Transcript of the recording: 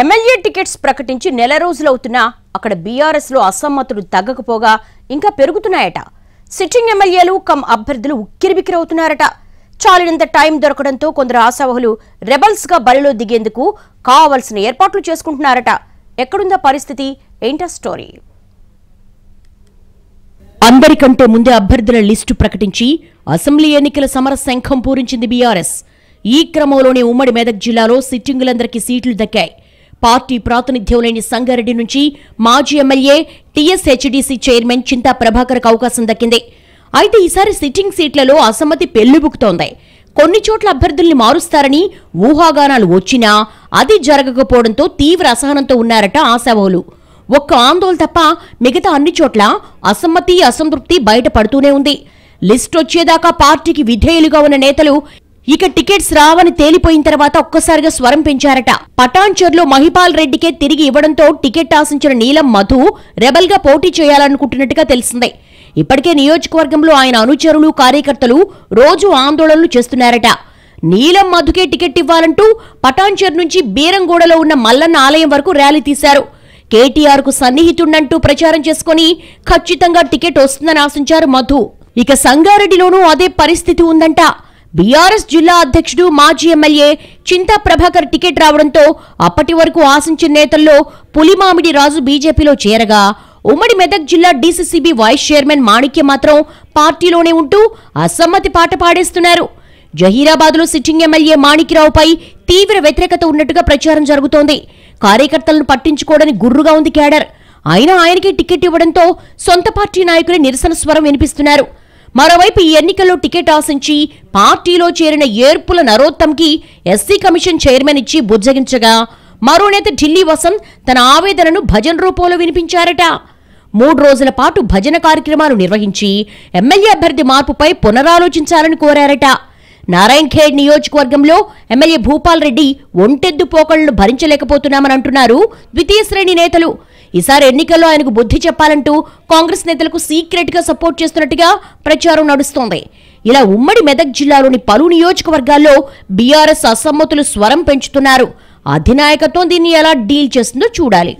MLA tickets ప్రకటించి నెల రోజులవుతున్నా అక్కడ బీఆర్ఎస్లో అసమ్మతులు తగ్గకపోగా ఇంకా పెరుగుతున్నాయట సిట్టింగ్ ఎమ్మెల్యేలు కమ్ అభ్యర్థులు ఉక్కిరిబిక్కిరవుతున్నారట చాలినంత టైం దొరకడంతో కొందరు ఆశావహులు రెబల్స్గా బరిలో దిగేందుకు కావలసిన ఏర్పాట్లు చేసుకుంటున్నారట ఎక్కడుందా పరిస్థితి ఏంటా స్టోరీ అందరికంటే ముందే అభ్యర్థుల లిస్టు ప్రకటించి అసెంబ్లీ ఎన్నికల సమర శంఖం పూరించింది బీఆర్ఎస్ ఈ క్రమంలోనే ఉమ్మడి మెదక్ జిల్లాలో సిట్టింగులందరికీ సీట్లు దక్కాయి పార్టీ ప్రాతినిధ్యం లేని సంగారెడ్డి నుంచి మాజీ MLA TS HDC chairman Chinta ప్రభాకర్కు అవకాశం దక్కింది అయితే ఈసారి సిట్టింగ్ సీట్లలో అసమ్మతి పెళ్లిబుక్తోంది కొన్ని చోట్ల అభ్యర్థుల్ని మారుస్తారని ఊహాగానాలు వచ్చినా అది జరగకపోవడంతో తీవ్ర అసహనంతో ఉన్నారట ఆశావోలు ఒక్క ఆందోళన తప్ప మిగతా అన్ని చోట్ల అసమ్మతి అసంతృప్తి బయటపడుతూనే ఉంది లిస్ట్ వచ్చేదాకా పార్టీకి విధేయులుగా ఉన్న నేతలు ఇక టికెట్స్ రావని తేలిపోయిన తర్వాత ఒక్కసారిగా స్వరం పెంచారట పటాన్చర్లో మహిపాల్ రెడ్డికే తిరిగి ఇవ్వడంతో టికెట్ ఆశించిన నీలం మధు రెబల్గా పోటీ చేయాలనుకుంటున్నట్టుగా తెలిసిందే ఇప్పటికే నియోజకవర్గంలో ఆయన అనుచరులు కార్యకర్తలు రోజు ఆందోళనలు చేస్తున్నారట నీలం మధుకే టికెట్ ఇవ్వాలంటూ పటాన్చర్ నుంచి బీరంగూడలో ఉన్న మల్లన్న ఆలయం వరకు ర్యాలీ తీశారు కేటీఆర్కు సన్నిహితుండంటూ ప్రచారం చేసుకుని ఖచ్చితంగా టికెట్ వస్తుందని ఆశించారు మధు ఇక సంగారెడ్డిలోనూ అదే పరిస్థితి ఉందంట బీఆర్ఎస్ జిల్లా అధ్యక్షుడు మాజీ ఎమ్మెల్యే చింతా ప్రభాకర్ టికెట్ రావడంతో అప్పటి వరకు ఆశించిన నేతల్లో పులిమామిడి రాజు బీజేపీలో చేరగా ఉమ్మడి మెదక్ జిల్లా డీసీసీబీ వైస్ చైర్మన్ మాణిక్య మాత్రం పార్టీలోనే ఉంటూ అసమ్మతి పాట పాడేస్తున్నారు జహీరాబాద్లో సిట్టింగ్ ఎమ్మెల్యే మాణిక్యరావుపై తీవ్ర వ్యతిరేకత ఉన్నట్టుగా ప్రచారం జరుగుతోంది కార్యకర్తలను పట్టించుకోవడని గుర్రుగా ఉంది కేడర్ అయినా ఆయనకే టికెట్ ఇవ్వడంతో సొంత పార్టీ నాయకులే నిరసన స్వరం వినిపిస్తున్నారు మరోవైపు ఈ ఎన్నికల్లో టికెట్ ఆశించి పార్టీలో చేరిన ఏర్పుల నరోత్తంకి ఎస్సీ కమిషన్ చైర్మన్ ఇచ్చి బుజ్జగించగా మరో నేత ఢిల్లీ వసం తన ఆవేదనను భజన రూపంలో వినిపించారట మూడు రోజుల పాటు భజన కార్యక్రమాలు నిర్వహించి ఎమ్మెల్యే అభ్యర్థి మార్పుపై పునరాలోచించాలని కోరారట నారాయణఖేడ్ నియోజకవర్గంలో ఎమ్మెల్యే భూపాల్ రెడ్డి ఒంటెద్దు పోకళ్లను భరించలేకపోతున్నామని అంటున్నారు ద్వితీయ శ్రేణి నేతలు ఈసారి ఎన్నికల్లో ఆయనకు బుద్ధి చెప్పాలంటూ కాంగ్రెస్ నేతలకు సీక్రెట్ గా సపోర్ట్ చేస్తున్నట్టుగా ప్రచారం నడుస్తోంది ఇలా ఉమ్మడి మెదక్ జిల్లాలోని పలు నియోజకవర్గాల్లో బీఆర్ఎస్ అసమ్మతులు స్వరం పెంచుతున్నారు అధినాయకత్వం దీన్ని ఎలా డీల్ చేస్తుందో చూడాలి